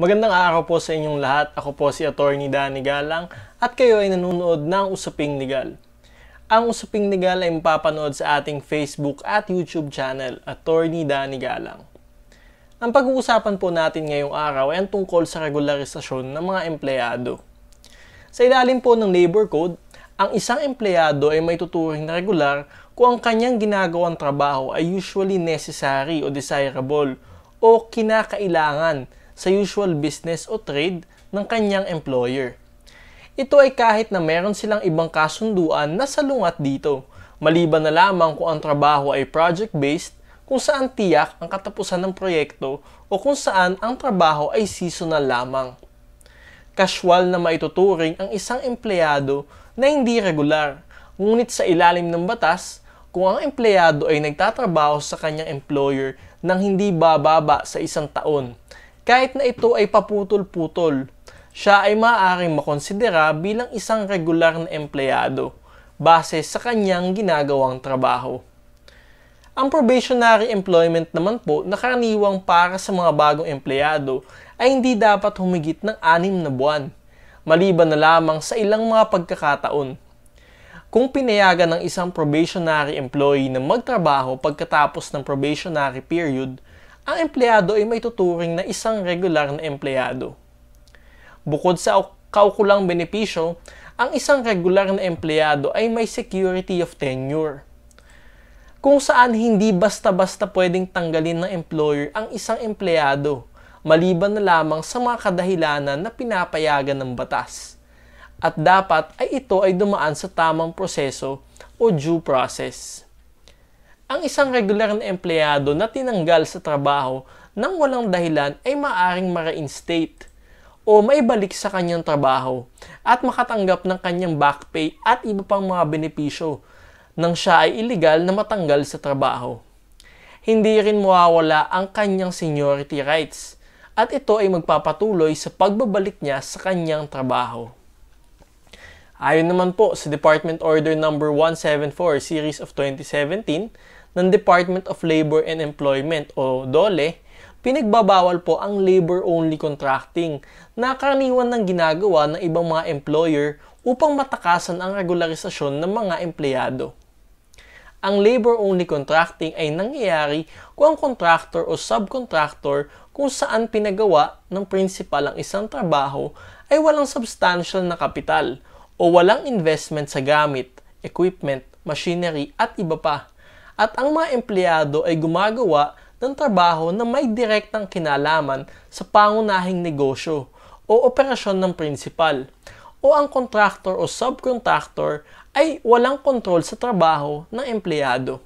Magandang araw po sa inyong lahat. Ako po si Attorney Danny Galang at kayo ay nanonood ng Usaping Legal. Ang Usaping Legal ay mapapanood sa ating Facebook at YouTube channel, Attorney Danny Galang. Ang pag-uusapan po natin ngayong araw ay ang tungkol sa regularisasyon ng mga empleyado. Sa ilalim po ng Labor Code, ang isang empleyado ay may tuturing na regular kung ang kanyang ginagawang trabaho ay usually necessary o desirable o kinakailangan sa usual business o trade ng kanyang employer. Ito ay kahit na meron silang ibang kasunduan na salungat dito, maliban na lamang kung ang trabaho ay project-based kung saan tiyak ang katapusan ng proyekto o kung saan ang trabaho ay seasonal lamang. Casual na maituturing ang isang empleyado na hindi regular, ngunit sa ilalim ng batas, kung ang empleyado ay nagtatrabaho sa kanyang employer ng hindi bababa sa isang taon kahit na ito ay paputol-putol, siya ay maaaring makonsidera bilang isang regular na empleyado base sa kanyang ginagawang trabaho. Ang probationary employment naman po na karaniwang para sa mga bagong empleyado ay hindi dapat humigit ng anim na buwan, maliban na lamang sa ilang mga pagkakataon. Kung pinayagan ng isang probationary employee na magtrabaho pagkatapos ng probationary period, ang empleyado ay may tuturing na isang regular na empleyado. Bukod sa kaukulang benepisyo, ang isang regular na empleyado ay may security of tenure. Kung saan hindi basta-basta pwedeng tanggalin ng employer ang isang empleyado, maliban na lamang sa mga kadahilanan na pinapayagan ng batas. At dapat ay ito ay dumaan sa tamang proseso o due process ang isang regular na empleyado na tinanggal sa trabaho nang walang dahilan ay maaring ma-reinstate o maibalik sa kanyang trabaho at makatanggap ng kanyang back pay at iba pang mga benepisyo nang siya ay illegal na matanggal sa trabaho. Hindi rin mawawala ang kanyang seniority rights at ito ay magpapatuloy sa pagbabalik niya sa kanyang trabaho. Ayon naman po sa Department Order No. 174 Series of 2017, ng Department of Labor and Employment o DOLE, pinagbabawal po ang labor-only contracting na karaniwan ng ginagawa ng ibang mga employer upang matakasan ang regularisasyon ng mga empleyado. Ang labor-only contracting ay nangyayari kung ang contractor o subcontractor kung saan pinagawa ng principal ang isang trabaho ay walang substantial na kapital o walang investment sa gamit, equipment, machinery at iba pa at ang mga empleyado ay gumagawa ng trabaho na may direktang kinalaman sa pangunahing negosyo o operasyon ng principal o ang contractor o subcontractor ay walang kontrol sa trabaho ng empleyado.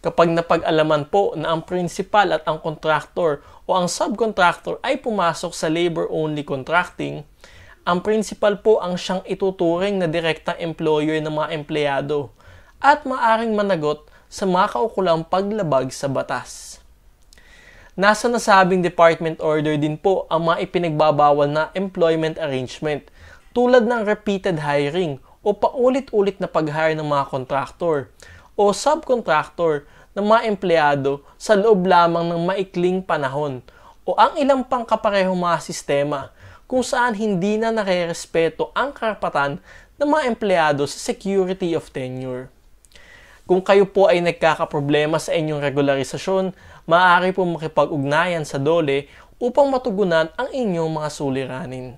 Kapag napag-alaman po na ang principal at ang contractor o ang subcontractor ay pumasok sa labor-only contracting, ang principal po ang siyang ituturing na direktang employer ng mga empleyado at maaring managot sa makaukulang paglabag sa batas. Nasa nasabing department order din po ang mga ipinagbabawal na employment arrangement tulad ng repeated hiring o paulit-ulit na pag-hire ng mga contractor o subcontractor ng mga empleyado sa loob lamang ng maikling panahon o ang ilang pang kaparehong mga sistema kung saan hindi na nare ang karapatan ng mga empleyado sa security of tenure. Kung kayo po ay nagkakaproblema sa inyong regularisasyon, maaari po makipag-ugnayan sa DOLE upang matugunan ang inyong mga suliranin.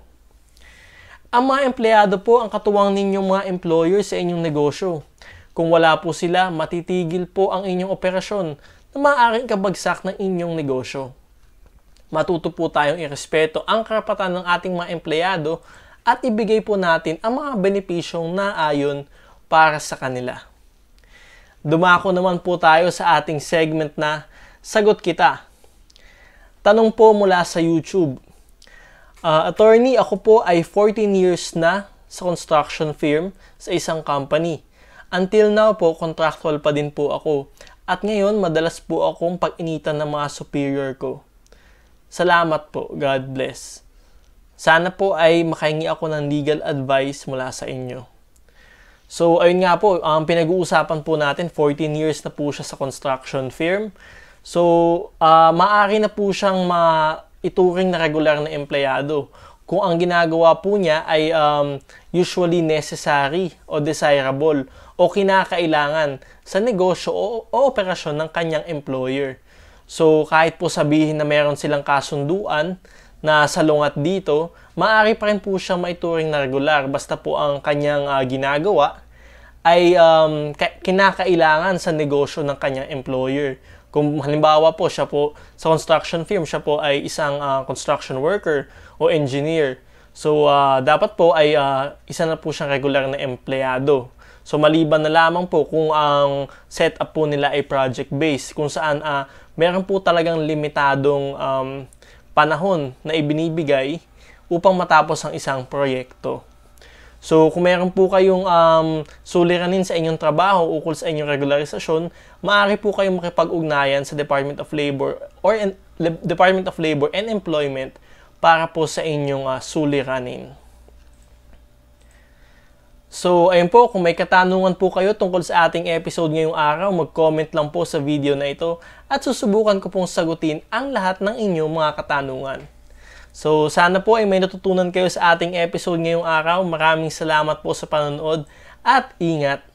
Ang mga empleyado po ang katuwang ninyong mga employer sa inyong negosyo. Kung wala po sila, matitigil po ang inyong operasyon na maaaring kabagsak ng inyong negosyo. Matuto po tayong irespeto ang karapatan ng ating mga empleyado at ibigay po natin ang mga benepisyong naayon para sa kanila. Dumako naman po tayo sa ating segment na Sagot Kita. Tanong po mula sa YouTube. Uh, attorney, ako po ay 14 years na sa construction firm sa isang company. Until now po, contractual pa din po ako. At ngayon, madalas po akong pag-initan ng mga superior ko. Salamat po. God bless. Sana po ay makahingi ako ng legal advice mula sa inyo. So ayun nga po, ang um, pinag-uusapan po natin, 14 years na po siya sa construction firm. So uh, maaari na po siyang maituring na regular na empleyado kung ang ginagawa po niya ay um, usually necessary o desirable o kinakailangan sa negosyo o, o operasyon ng kanyang employer. So kahit po sabihin na meron silang kasunduan na salungat dito, maaari pa rin po siya maituring na regular basta po ang kanyang uh, ginagawa ay um, kinakailangan sa negosyo ng kanyang employer. Kung halimbawa po siya po sa construction firm, siya po ay isang uh, construction worker o engineer. So uh, dapat po ay uh, isa na po siyang regular na empleyado. So maliban na lamang po kung ang setup po nila ay project-based kung saan uh, meron po talagang limitadong um, panahon na ibinibigay upang matapos ang isang proyekto. So, kung meron po kayong um, suliranin sa inyong trabaho ukol sa inyong regularisasyon, maaari po kayong makipag-ugnayan sa Department of Labor or en- Department of Labor and Employment para po sa inyong uh, suliranin. So, ayun po, kung may katanungan po kayo tungkol sa ating episode ngayong araw, mag-comment lang po sa video na ito at susubukan ko pong sagutin ang lahat ng inyong mga katanungan. So, sana po ay may natutunan kayo sa ating episode ngayong araw. Maraming salamat po sa panonood at ingat!